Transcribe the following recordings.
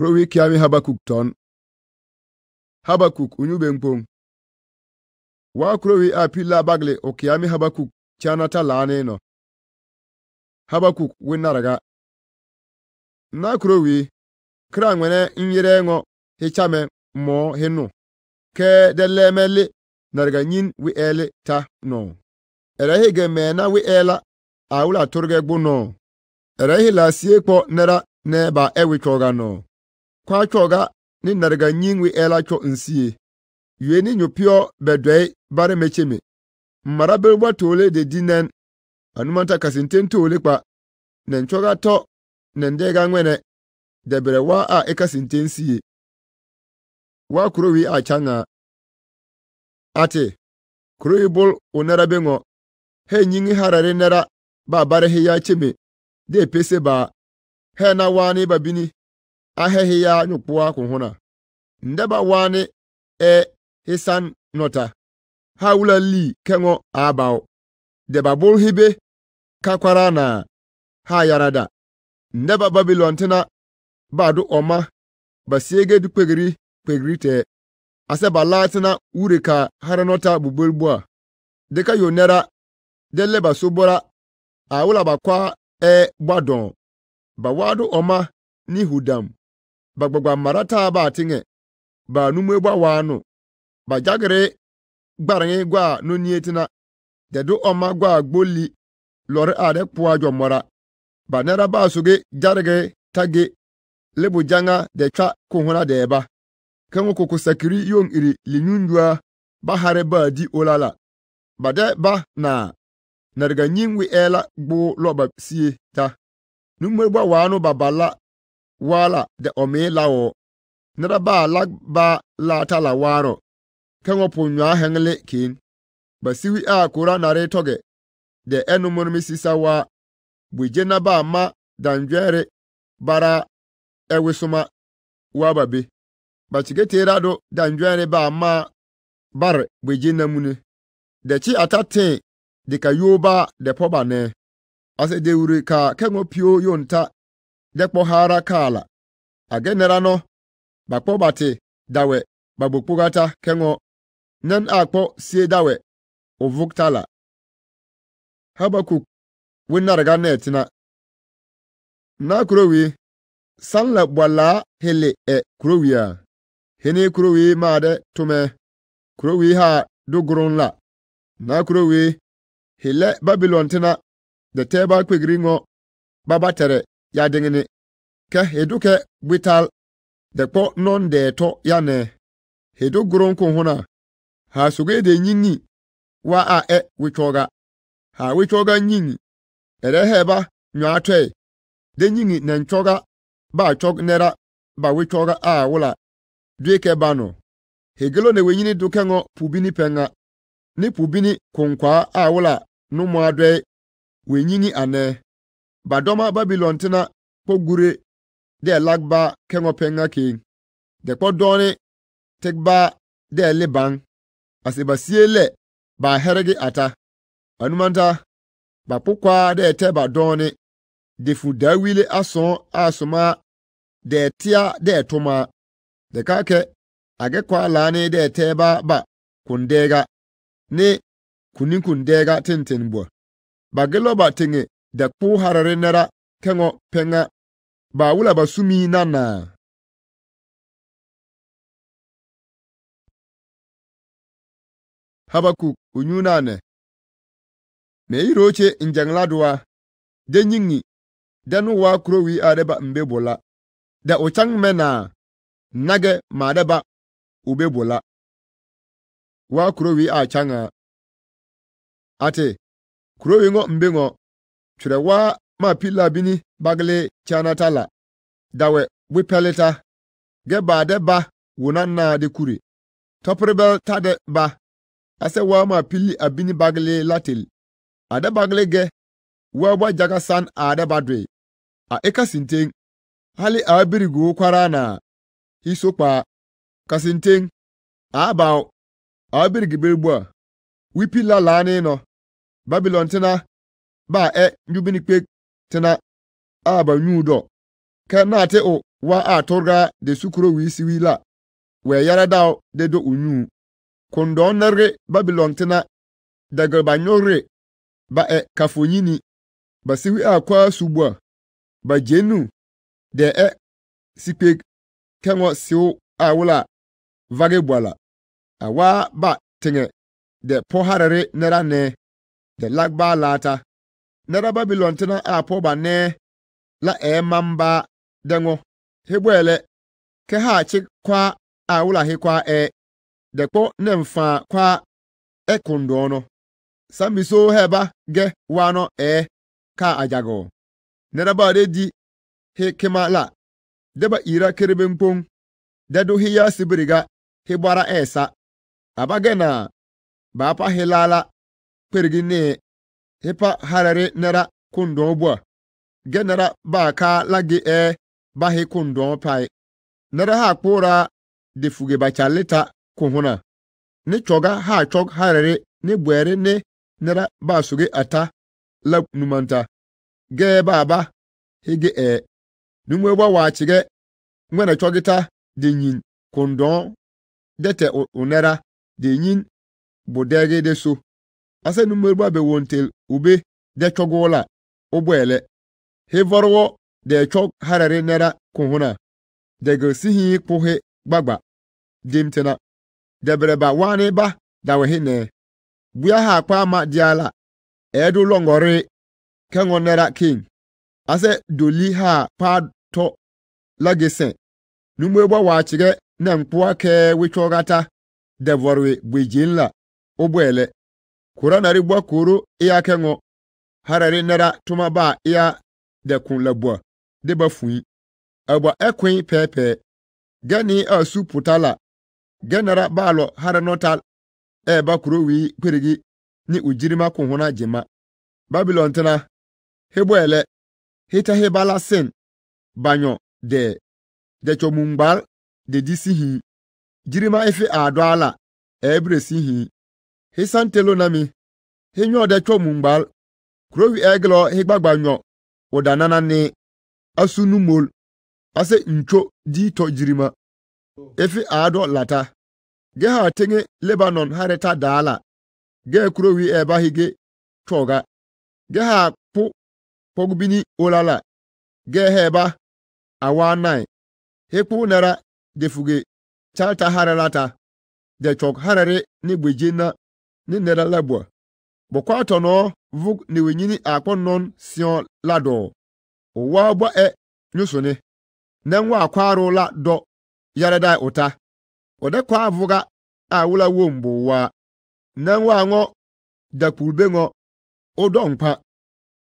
kuro wikiyami habakuk ton habakuk unyuɓen pon wa kuro wi'a pilla bagle o kiyami habakuk canata laneno habakuk winnaraga na kuro wi kra ŋmene n yireŋo hichame mo hinu ke de lemele narga nyin wi ele ta no geme na wi ela awula turge gbuno erehi la sie kpo nera neba ewi no kwa kyɔga ne nariga nyiŋwi ɛɛla kyɔ n sie yue ne nyɔpeɔ bɛdɔi bare mɛkyeme n mara bel bɔ toole de dinɛn anumanta kasinten toole kpa nɛn kyɔga tɔ nɛn dɛga ŋmɛnɛ dɛbɛrɛ waa a ekasinten sie waa kurowi a changa, ate kurowi bol o nɛra be ŋɔ hɛ harare nɛra ba bare he ya kyeme de pese ba, he na wani ba bini ahehi ya nyukpua kunhuna ndeba wani e hisan nota haula li kengo abao deba bolhibe kakwara na ha yarada ndeba babilon tena badu oma basiege dukwegiri kwegiri te aseba latina ureka haranota bubulbua deka yonera deleba sobora awula bakwa e gbadon bawado oma n'ihu dam bagbagbamara taa baa tiŋɛ baa numebɔra waanu ba jagere gbariŋi gwaa noniye tina di di oma gwaa gbolli lɔri a di jɔmɔra ba nɛra baa sugi jarigi tagi libu jaŋa di kpa kuhuna dɛɛba ka ŋɔ koko sakiri yoŋ iri linyundua ba hari baa di o la ba di ba naa na daga nyin wi'ɛ la gbuu lɔ ba sie ta numebɔra waanu ba bala wala de o me lawo neraba la ba la ta la waro kengo punywa hengle kin basiwi a kura nare toge de enumon misisa wa buje na ba ma danjere bara ewisuma wa babe bachigetera do danjere ba ma bar buje na mune de chi atate de ka yoba de poba ne ase de uri ka kengo pio yonta jakpohara kala agenerano bakpo bati dawe babukpugata kengo nen akpo sie dawe ovuktala habakuk winnarga netina nakurowi sanla bwala hele e a, hene kurowi made tume kurowi ha dugurun la na kurowi hele babilon tina da teba kwigiri ngo babatere yadengene ke hedu ke gbital dekpo non de to yane hedu guron ko huna ha suge de nyingi wa a e wichoga ha wichoga nyingi ere heba nwa toe de nyingi na nchoga ba chog nera ba wichoga a wula dweke bano hegelo ne wenyini ngo pubini penga ni pubini konkwa a wula no mu adwe wenyini ane Badɔma Babilon tena kpogure dɛ lagba kɛŋɔ ake, dikpɔdɔɔne tigbaa dɛ lebaŋ, ase ba sie lɛ ban herigi ata. Anuman ba kpɔkpaa dɛ tɛ ba dɔɔne, defu daawile asɔŋ a somaa dɛ tia dɛ tomaa. Dika kɛ age kɔa laane dɛ tɛɛbaa ba kundɛɛga ne kuninkundɛɛga tentenbuwa. Ba gelɔba teŋe da ku hararenera kengo penga ba wula ba sumi nana na habakuk unyunane me iroche njangla duwa de nyingi de nu wa kurowi adeba mbe da ochang mena nage madeba ube bola wa kurowi achanga ate kurowi ngo mbe ngo twerɛwaa ma pila bini bagle chanatala dawe ge gebaade ba wonannaade kure tɔperebɛl tade ba asɛ waa ma pili abini bagle latil ade bagle gɛ waabɔ jaga san aade badwe doe a eka sinteŋ hali aa biri e goo kwaraa naa iso kpaa ka sinteŋ aa bao aa biri gibiri bua wipi tena ba e njubini kpek tena aba nyu dɔ kɛ na o wa a de sukuro wi siwi la wɛ yara da de do unyu kondɔn nerge babilon tena dagalba nyore ba e kafonyini ba siwi a kwa subwa ba jenu de e sikpek kɛŋɔ siwo a wula vage bwala a waa ba teŋɛ de pɔharere nera ne de lagba laata nara Babilon tena e a pɔba nnɛ la ɛɛma dengo. dɛ ŋo hebɔɛlɛ kɛhaakye kwaa a wolahe kwaa ɛɛ dɛkpɔ ne mfaa kwaa ekɔndɔɔnɔ sambisoo hɛba gɛ waanɔ ɛɛ kaa ajagɔɔ nɛreba a redi he kema la dɛba ira kɛrɛbɛnkpoŋ dɛdo heyasibiriga he bɔra ɛɛsa aba gɛ na baapa he laa la kperigi nee ipa harare nera kundon bua genara ba ka lagi e ba he kundon pai nara ha kpora de fuge ba kuhuna ne choga ha chog harare ne buere ne nara ba suge ata la numanta ge ba ba hege e numwe wa wa chige ngwena chogita de nyin kundon dete onera de nyin bodege de so asenumeriba be wontel ube dechogola obwele he vorwo de chog harare nera kuhuna dego sihi kuhe gbagba dimtena debereba wani ba dawehine buya ha akpa ama diala edu longori kengo nera king ase doli ha pa to lagesen numegba wachige na mkpuwa ke wichogata devorwe bwejinla obwele Kura kuranari bɔ koro eya kengo harare nara toma ba eya dɛkun la bɔ de ba fui ɛbɔ e ɛkui e pɛɛpɛɛ gani a e su puta la balo hara nɔtal e ba kuro wii kperigi ni ujirima jirima kuhuna jema babilɔn tena hebɔɛ lɛ hita heba la sen banyo de dɛcɔ mumgbal de di jirima efe a ebre sihi hisantelo na mi hinyo de cho mungbal krowi eglo higbagbanyo nana ni asunu ase ncho di to jirima efi aado lata geha tenge lebanon hareta daala ge kurowi eba hige choga geha pu pogbini olala ge heba awa nai hekpu nara defuge chalta harelata harare na ne nɛra la bua bɔkɔa tɔnɔ vug ne wenyini akpɔnɔn siɔ la dɔɔ o waa bɔ ɛ nyosone nɛn waa kwaaro la dɔ yɛrɛda o ta o de kɔa vuga a wula wom bo waa nɛn waa ŋɔ dakpulbe ŋɔ o dɔn kpa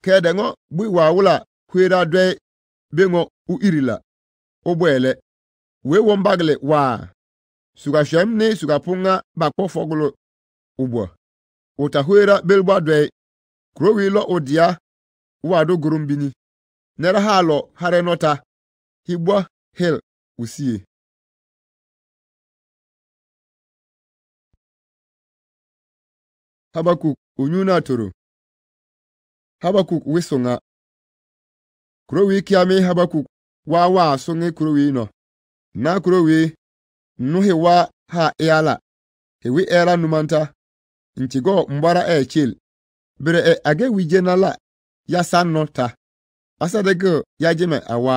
kɛɛdɛ ŋɔ bui waa wula huera dɔɛ be ŋɔ u iri la o bɔɛ lɛ wee wɔm bagle waa sugashɛm ne sugapuŋa ba kpɔ fɔglo o bua Utahwera belbwadwe krowilo odia wado gurumbini nerahalo harenota hibwa hel usie Habakuk unyuna toro, Habakuk wisonga kurowi kiame Habakuk wa wa asonge kurowi no na kurowi nuhe wa ha eala hewi era numanta ntigo ngbara echil bere e age wije nala ya sanno ta asa de ya jeme awa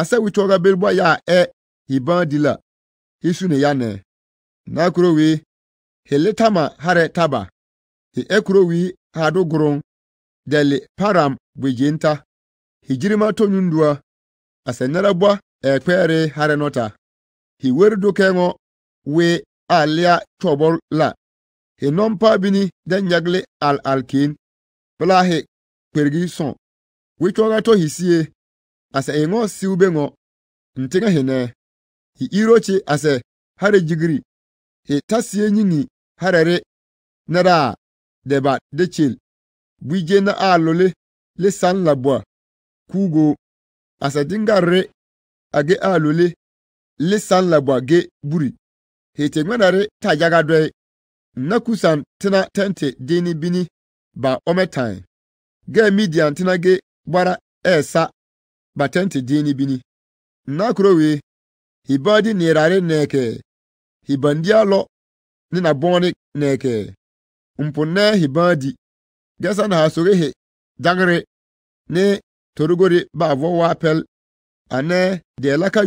asa wi choga bilbo ya e hiban dila isu ne ya ne na kuro wi heletama hare taba he ekuro wi hadu gurun deli param bujinta hijirima tonyundua asenara bwa ekpere hare nota hiweru dokengo we alia chobor la he nom pa bini den nyagle al alkin bla he kwergi son wichonga to hisie ase engo siube ngo ntinga hene hi iroche ase hare jigiri he tasie nyingi harare nara deba dechil bwije na alole le san labwa kugo ase dingare age alole le san labwa ge buri he te ngwanare tajaga dwe na Kusan tena tɛnte dini bini ba ɔmmɛtan. Gɛ Midian tena ge gbara ɛɛsa ba tɛnte dini bi ni. Nna kuro wee, hi baadi neerare nɛɛkɛɛ, hi bandia lɔ ne nabɔɔne nɛɛkɛɛ, mpunnɛɛ na ha sugi ne torogori ba laka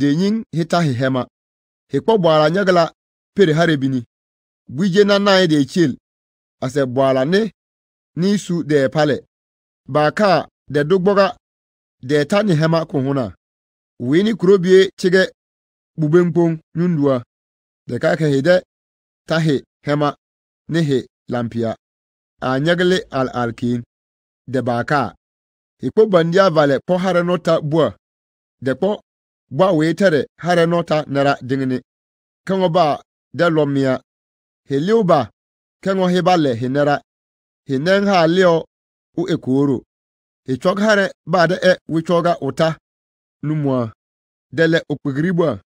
lenyiŋ hita hi kpɔ bɔara nyɛg la pere harebini na nanae de chil ase bɔara ne nisu dɛɛ pale baakaa dɛ dogboga dɛɛ ta ni hɛma kohona wini kurobie chigɛ bugbenkpoŋ nyundua dɛ ka kɛ hi ta hi hɛma ne hi lampia a nyɛgili al alkin dɛ baakaa hi kpɔ bandia vale pɔhare no ta bua dɛ kpɔ bwa weitere hare nota nara dingni kengo ba de lomia he liu ba kengo he ba le he nara he neng ha leo u ekoro he chog hare ba de e wichoga uta numwa dele okpigriba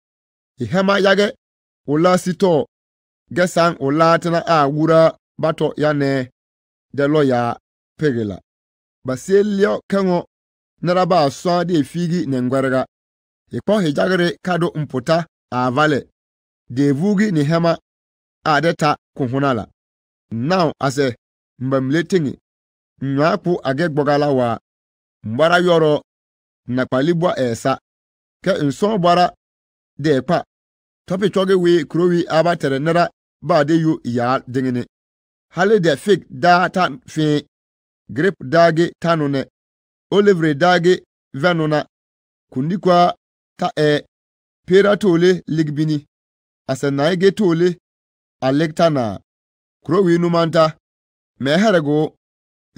he hema yage ula sito gesang ula tena a wura bato yane de lo ya pegela baselio kengo nara ba so de figi nengwarga Ikpo hijagre kado mputa avale de devugi ni hema ade ta kuhunala. Now ase mbamle tiŋi nyaa kpʋ a gɛ gbɔga la waa m-bɔra yɔrɔɔ n-na kpali bɔa ɛɛsa kɛ n sõɔ bɔra dɛɛkpa tɔpitɔge wee kurowi aba tɛre yaa diŋini. Hali dɛ fig daa ta fĩi, grip daagi tanu nɛ, olivre daagi venuna na, ka e pera tole ligbini na ege tole alegtana kurowi numanta me herego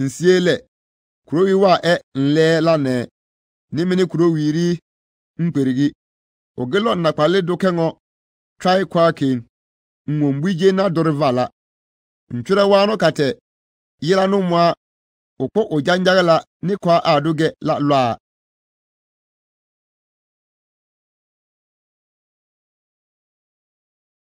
nsiele kurowi wa e nle lane nimini kurowi ri mkperigi ogelon nakpali kpale dokengo trai kwake nwombije na dorivala nchure wano kate yela no mwa okpo ojanjagala ne kwa aduge la lɔa.